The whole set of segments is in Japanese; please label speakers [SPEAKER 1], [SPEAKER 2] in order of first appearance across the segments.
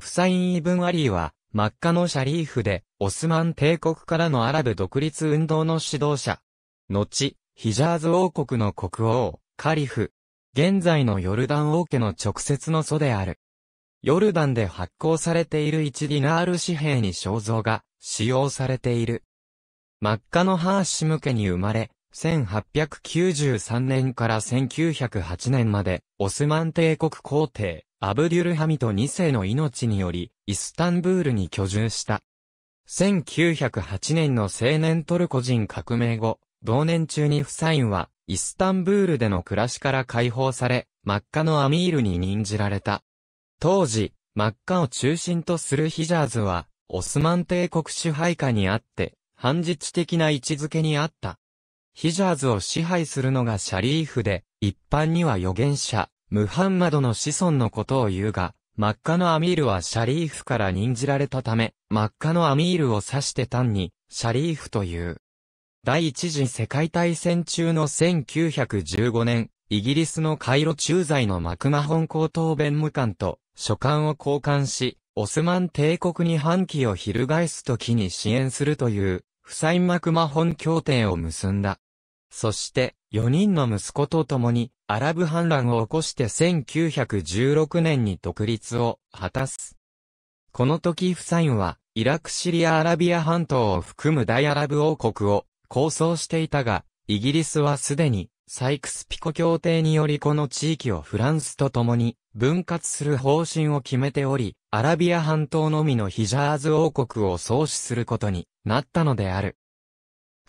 [SPEAKER 1] フサイン・イブン・アリーは、マッカのシャリーフで、オスマン帝国からのアラブ独立運動の指導者。後、ヒジャーズ王国の国王、カリフ。現在のヨルダン王家の直接の祖である。ヨルダンで発行されている一ディナール紙幣に肖像が使用されている。マッカのハーシム家に生まれ、1893年から1908年までオスマン帝国皇帝、アブデュルハミト2世の命により、イスタンブールに居住した。1908年の青年トルコ人革命後、同年中にフサインは、イスタンブールでの暮らしから解放され、マッカのアミールに任じられた。当時、マッカを中心とするヒジャーズは、オスマン帝国支配下にあって、反日的な位置づけにあった。ヒジャーズを支配するのがシャリーフで、一般には預言者、ムハンマドの子孫のことを言うが、マッカのアミールはシャリーフから任じられたため、マッカのアミールを指して単に、シャリーフという。第一次世界大戦中の1915年、イギリスのカイロ駐在のマクマホン高等弁務官と書簡を交換し、オスマン帝国に反旗を翻すときに支援するという、フインマクマホン協定を結んだ。そして、4人の息子と共に、アラブ反乱を起こして1916年に独立を果たす。この時フサインは、イラクシリアアラビア半島を含む大アラブ王国を構想していたが、イギリスはすでに、サイクスピコ協定によりこの地域をフランスと共に分割する方針を決めており、アラビア半島のみのヒジャーズ王国を創始することになったのである。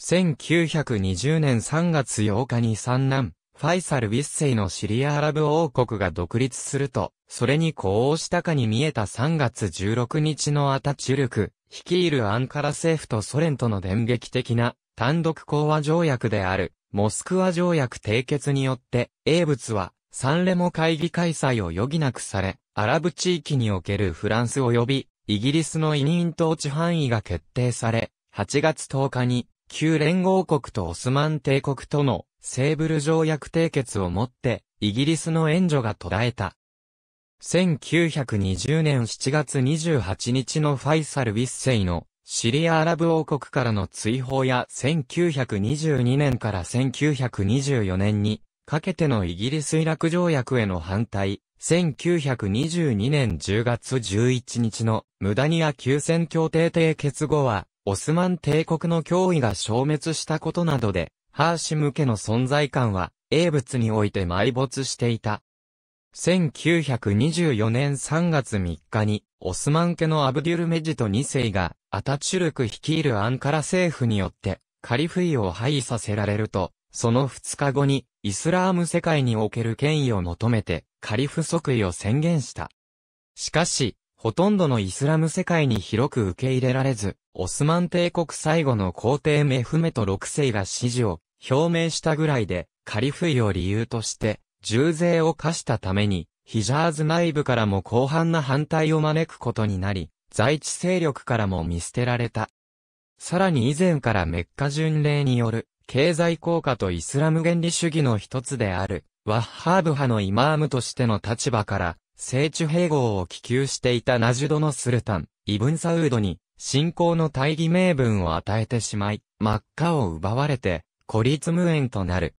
[SPEAKER 1] 1920年3月8日に三男、ファイサル・ウィッセイのシリアアラブ王国が独立すると、それに呼応したかに見えた3月16日のアタチュルク、率いるアンカラ政府とソ連との電撃的な単独講和条約である、モスクワ条約締結によって、英仏は、サンレモ会議開催を余儀なくされ、アラブ地域におけるフランス及び、イギリスの委任統治範囲が決定され、8月10日に、旧連合国とオスマン帝国とのセーブル条約締結をもって、イギリスの援助が途絶えた。1920年7月28日のファイサル・ウィッセイのシリア・アラブ王国からの追放や1922年から1924年にかけてのイギリス・イラク条約への反対、1922年10月11日のムダニア休戦協定締結後はオスマン帝国の脅威が消滅したことなどで、ハーシム家の存在感は、英仏において埋没していた。1924年3月3日に、オスマン家のアブデュルメジト2世が、アタチュルク率いるアンカラ政府によって、カリフーを廃位させられると、その2日後に、イスラーム世界における権威を求めて、カリフ即位を宣言した。しかし、ほとんどのイスラム世界に広く受け入れられず、オスマン帝国最後の皇帝メフメト6世が支持を表明したぐらいで、カリフイを理由として、重税を課したために、ヒジャーズ内部からも広範な反対を招くことになり、在地勢力からも見捨てられた。さらに以前からメッカ巡礼による、経済効果とイスラム原理主義の一つである、ワッハーブ派のイマームとしての立場から、聖地併合を希求していたナジュドのスルタン、イブンサウードに、信仰の大義名分を与えてしまい、真っ赤を奪われて、孤立無縁となる。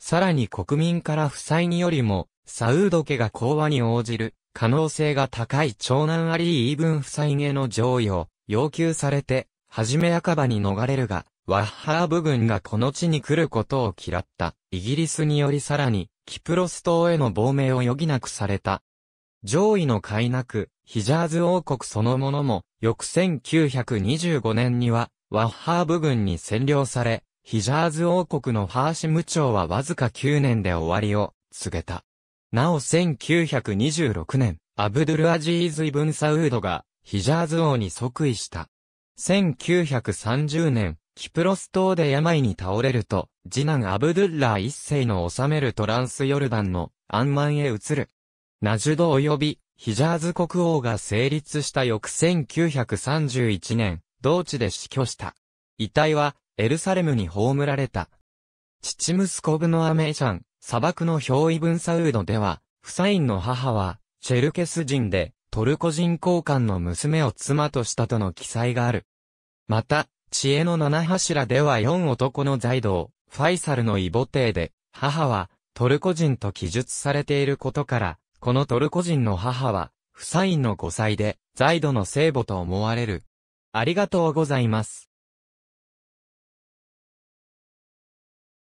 [SPEAKER 1] さらに国民から負債によりも、サウード家が講和に応じる、可能性が高い長男アリー・イーブン夫妻への譲与を要求されて、はじめ赤羽に逃れるが、ワッハー部軍がこの地に来ることを嫌った。イギリスによりさらに、キプロス島への亡命を余儀なくされた。上位の海なく、ヒジャーズ王国そのものも、翌1925年には、ワッハーブ軍に占領され、ヒジャーズ王国のハーシム朝はわずか9年で終わりを告げた。なお1926年、アブドゥルアジーズ・イブン・サウードがヒジャーズ王に即位した。1930年、キプロス島で病に倒れると、次男アブドゥッラー一世の治めるトランスヨルダンのアンマンへ移る。ナジュド及びヒジャーズ国王が成立した翌1931年、同地で死去した。遺体はエルサレムに葬られた。父息子ブノアメイシャン、砂漠の憑依分サウードでは、フサインの母は、チェルケス人で、トルコ人交換の娘を妻としたとの記載がある。また、知恵の七柱では四男の財道、ファイサルの異母帝で、母は、トルコ人と記述されていることから、このトルコ人の母は、フサインの5歳で、ザイドの聖母と思われる。ありがとうございます。